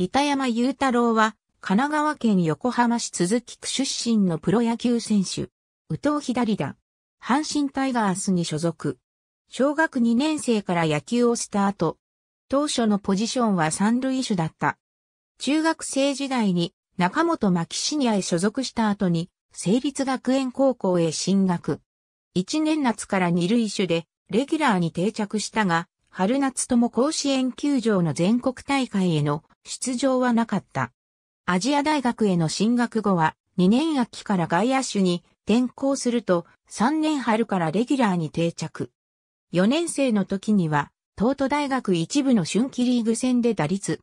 板山雄太郎は、神奈川県横浜市鈴木区出身のプロ野球選手。宇藤左だ。阪神タイガースに所属。小学2年生から野球をスタート。当初のポジションは三塁手だった。中学生時代に中本牧シニアへ所属した後に、成立学園高校へ進学。1年夏から二塁手で、レギュラーに定着したが、春夏とも甲子園球場の全国大会への出場はなかった。アジア大学への進学後は、2年秋から外野手に転校すると、3年春からレギュラーに定着。4年生の時には、東都大学一部の春季リーグ戦で打率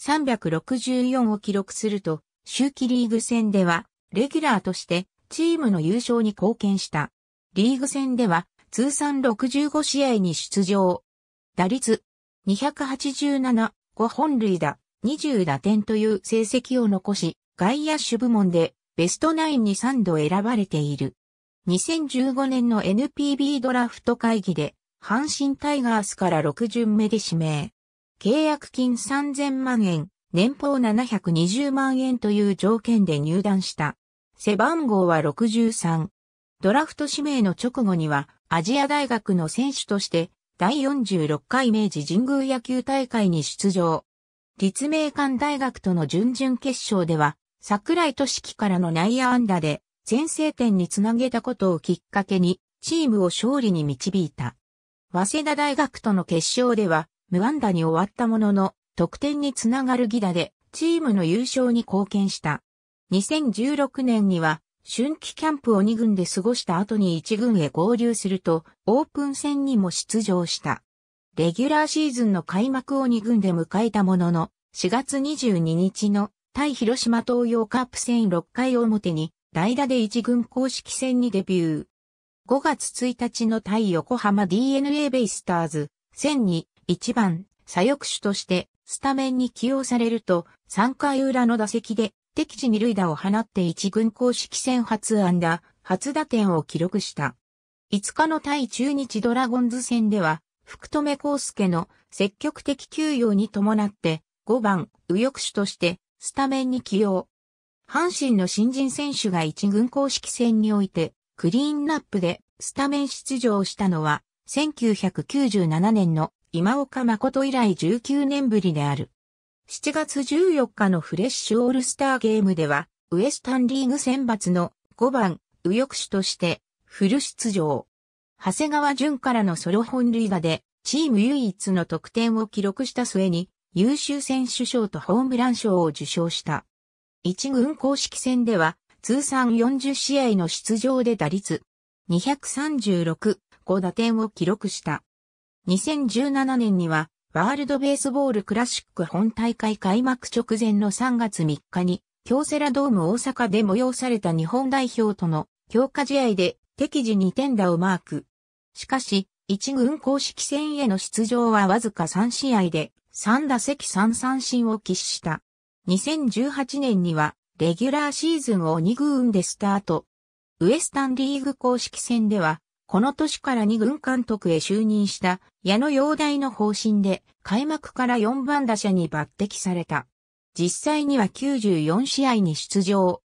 364を記録すると、秋季リーグ戦では、レギュラーとしてチームの優勝に貢献した。リーグ戦では、通算65試合に出場。打率287、5本塁打、20打点という成績を残し、外野手部門でベストナインに3度選ばれている。2015年の NPB ドラフト会議で、阪神タイガースから6巡目で指名。契約金3000万円、年俸720万円という条件で入団した。背番号は63。ドラフト指名の直後には、アジア大学の選手として、第46回明治神宮野球大会に出場。立命館大学との準々決勝では、桜井俊樹からの内野安打で、先制点につなげたことをきっかけに、チームを勝利に導いた。早稲田大学との決勝では、無安打に終わったものの、得点につながる犠打で、チームの優勝に貢献した。2016年には、春季キャンプを2軍で過ごした後に1軍へ合流すると、オープン戦にも出場した。レギュラーシーズンの開幕を2軍で迎えたものの、4月22日の対広島東洋カップ戦6回表に代打で1軍公式戦にデビュー。5月1日の対横浜 DNA ベイスターズ戦に1番左翼手としてスタメンに起用されると3回裏の打席で敵地二塁打を放って1軍公式戦初安打、初打点を記録した。5日の対中日ドラゴンズ戦では福留孝介の積極的休養に伴って5番右翼手としてスタメンに起用。阪神の新人選手が一軍公式戦においてクリーンナップでスタメン出場したのは1997年の今岡誠以来19年ぶりである。7月14日のフレッシュオールスターゲームではウエスタンリーグ選抜の5番右翼手としてフル出場。長谷川淳からのソロ本塁打で、チーム唯一の得点を記録した末に、優秀選手賞とホームラン賞を受賞した。一軍公式戦では、通算40試合の出場で打率、236、5打点を記録した。2017年には、ワールドベースボールクラシック本大会開幕直前の3月3日に、京セラドーム大阪で催された日本代表との強化試合で敵時2点打をマーク。しかし、1軍公式戦への出場はわずか3試合で、3打席3三振を喫した。2018年には、レギュラーシーズンを2軍でスタート。ウエスタンリーグ公式戦では、この年から2軍監督へ就任した矢野陽大の方針で開幕から4番打者に抜擢された。実際には94試合に出場。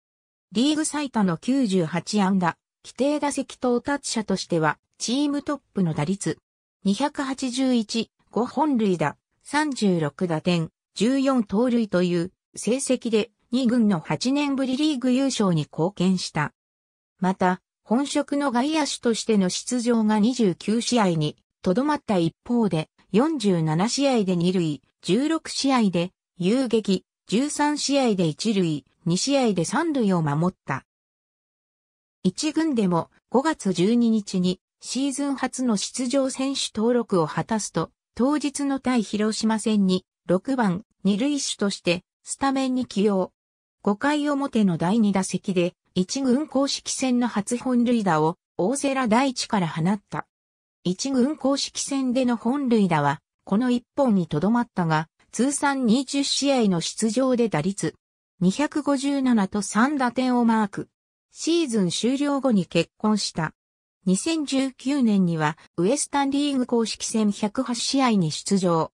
リーグ最多の98安打、規定打席到達者としては、チームトップの打率。281、5本塁打、36打点、14盗塁という成績で2軍の8年ぶりリーグ優勝に貢献した。また、本職の外野手としての出場が29試合にとどまった一方で、47試合で2塁、16試合で遊撃、13試合で1塁、2試合で3塁を守った。一軍でも5月12日にシーズン初の出場選手登録を果たすと、当日の対広島戦に6番二塁手としてスタメンに起用。5回表の第2打席で一軍公式戦の初本塁打を大瀬良大地から放った。一軍公式戦での本塁打はこの1本にとどまったが、通算20試合の出場で打率257と3打点をマーク。シーズン終了後に結婚した。2019年にはウエスタンリーグ公式戦108試合に出場。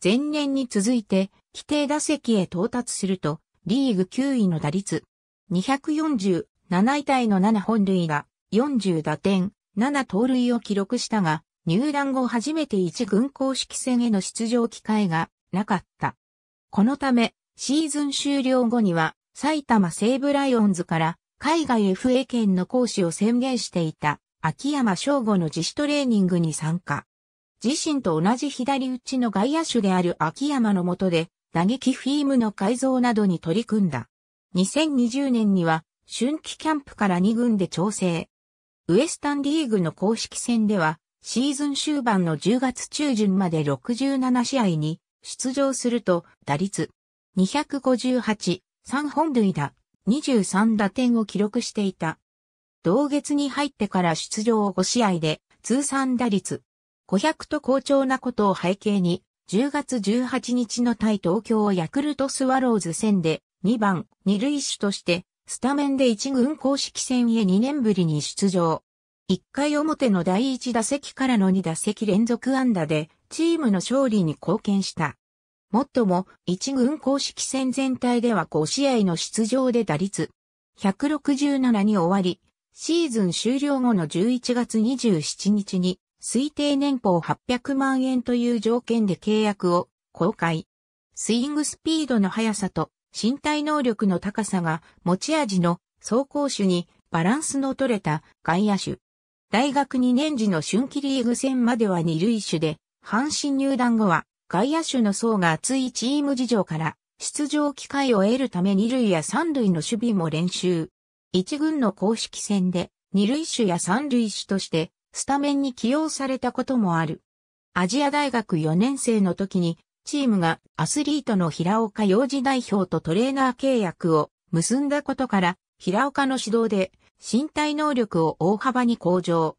前年に続いて規定打席へ到達するとリーグ9位の打率247位タイの7本塁が40打点7盗塁を記録したが入団後初めて1軍公式戦への出場機会がなかった。このためシーズン終了後には埼玉西武ライオンズから海外 FA 権の講師を宣言していた秋山翔吾の自主トレーニングに参加。自身と同じ左打ちの外野手である秋山の下で打撃フィームの改造などに取り組んだ。2020年には春季キャンプから2軍で調整。ウエスタンリーグの公式戦ではシーズン終盤の10月中旬まで67試合に出場すると打率258、3本塁打、23打点を記録していた。同月に入ってから出場を5試合で、通算打率500と好調なことを背景に、10月18日の対東京ヤクルトスワローズ戦で2番2塁手としてスタメンで1軍公式戦へ2年ぶりに出場。1回表の第1打席からの2打席連続安打でチームの勝利に貢献した。もっとも、一軍公式戦全体では5試合の出場で打率167に終わり、シーズン終了後の11月27日に推定年俸800万円という条件で契約を公開。スイングスピードの速さと身体能力の高さが持ち味の走行手にバランスの取れた外野手。大学2年時の春季リーグ戦までは二塁手で、阪神入団後は外野手の層が厚いチーム事情から、出場機会を得るため二塁や三塁の守備も練習。一軍の公式戦で、二塁手や三塁手として、スタメンに起用されたこともある。アジア大学4年生の時に、チームがアスリートの平岡洋次代表とトレーナー契約を結んだことから、平岡の指導で身体能力を大幅に向上。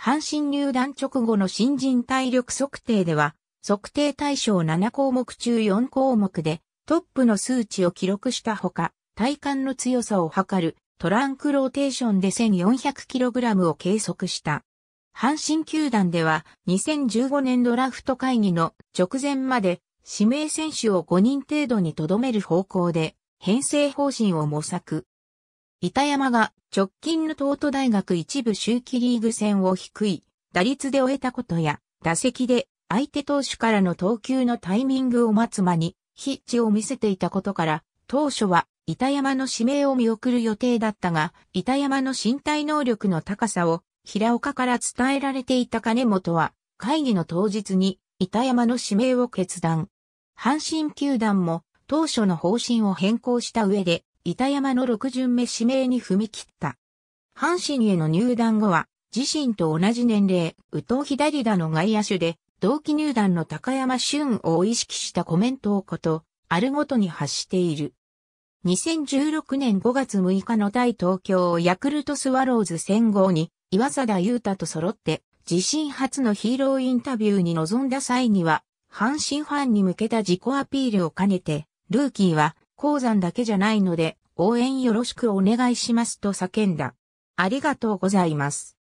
阪神入団直後の新人体力測定では、測定対象7項目中4項目でトップの数値を記録したほか、体幹の強さを測るトランクローテーションで 1400kg を計測した。阪神球団では2015年ドラフト会議の直前まで指名選手を5人程度に留める方向で編成方針を模索。板山が直近の東都大学一部周期リーグ戦を低い打率で終えたことや打席で相手投手からの投球のタイミングを待つ間に、ヒッチを見せていたことから、当初は板山の指名を見送る予定だったが、板山の身体能力の高さを平岡から伝えられていた金本は、会議の当日に板山の指名を決断。阪神球団も当初の方針を変更した上で、板山の6巡目指名に踏み切った。阪神への入団後は、自身と同じ年齢、宇藤左田の外野手で、同期入団の高山俊を意識したコメントをこと、あるごとに発している。2016年5月6日の対東京ヤクルトスワローズ戦後に岩貞優太と揃って自身初のヒーローインタビューに臨んだ際には阪神ファンに向けた自己アピールを兼ねてルーキーは鉱山だけじゃないので応援よろしくお願いしますと叫んだ。ありがとうございます。